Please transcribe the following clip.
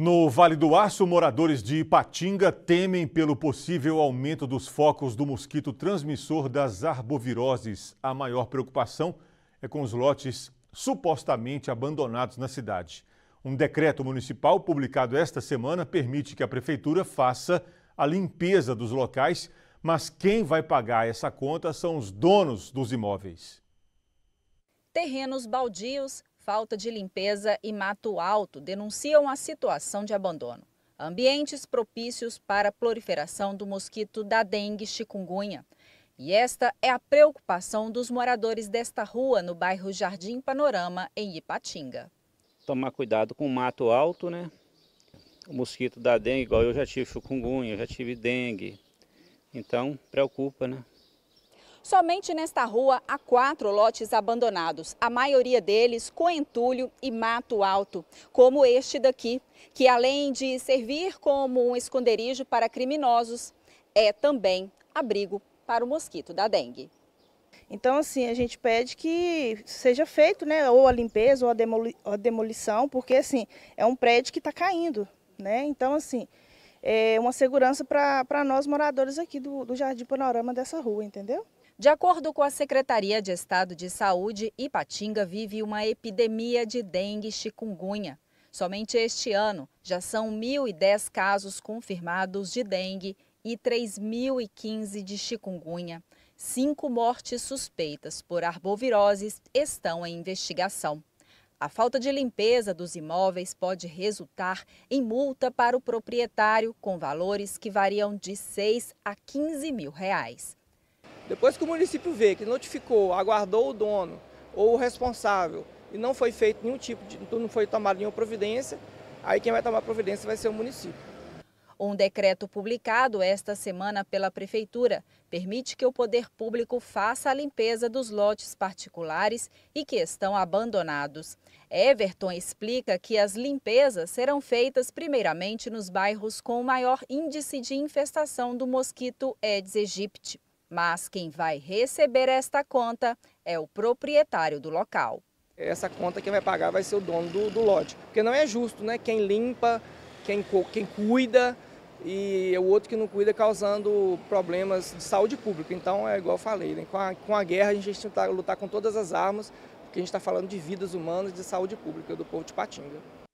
No Vale do Aço, moradores de Ipatinga temem pelo possível aumento dos focos do mosquito transmissor das arboviroses. A maior preocupação é com os lotes supostamente abandonados na cidade. Um decreto municipal publicado esta semana permite que a prefeitura faça a limpeza dos locais, mas quem vai pagar essa conta são os donos dos imóveis. Terrenos baldios, falta de limpeza e mato alto denunciam a situação de abandono. Ambientes propícios para a proliferação do mosquito da dengue chikungunya. E esta é a preocupação dos moradores desta rua no bairro Jardim Panorama, em Ipatinga. Tomar cuidado com o mato alto, né? O mosquito da dengue, igual eu já tive chikungunya, eu já tive dengue. Então, preocupa, né? Somente nesta rua há quatro lotes abandonados, a maioria deles com entulho e mato alto, como este daqui, que além de servir como um esconderijo para criminosos, é também abrigo para o mosquito da dengue. Então, assim, a gente pede que seja feito, né, ou a limpeza ou a, demoli a demolição, porque, assim, é um prédio que está caindo, né? Então, assim, é uma segurança para nós moradores aqui do, do Jardim Panorama dessa rua, entendeu? De acordo com a Secretaria de Estado de Saúde, Ipatinga vive uma epidemia de dengue e chikungunya. Somente este ano, já são 1.010 casos confirmados de dengue e 3.015 de chikungunya. Cinco mortes suspeitas por arboviroses estão em investigação. A falta de limpeza dos imóveis pode resultar em multa para o proprietário, com valores que variam de 6 a 15 mil reais. Depois que o município vê que notificou, aguardou o dono ou o responsável e não foi feito nenhum tipo de, então não foi tomada nenhuma providência, aí quem vai tomar providência vai ser o município. Um decreto publicado esta semana pela Prefeitura permite que o poder público faça a limpeza dos lotes particulares e que estão abandonados. Everton explica que as limpezas serão feitas primeiramente nos bairros com o maior índice de infestação do mosquito Aedes aegypti. Mas quem vai receber esta conta é o proprietário do local. Essa conta quem vai pagar vai ser o dono do, do lote. Porque não é justo, né? Quem limpa, quem, quem cuida, e o outro que não cuida causando problemas de saúde pública. Então, é igual eu falei, né? com, a, com a guerra a gente tem que lutar com todas as armas, porque a gente está falando de vidas humanas, e de saúde pública do povo de Patinga.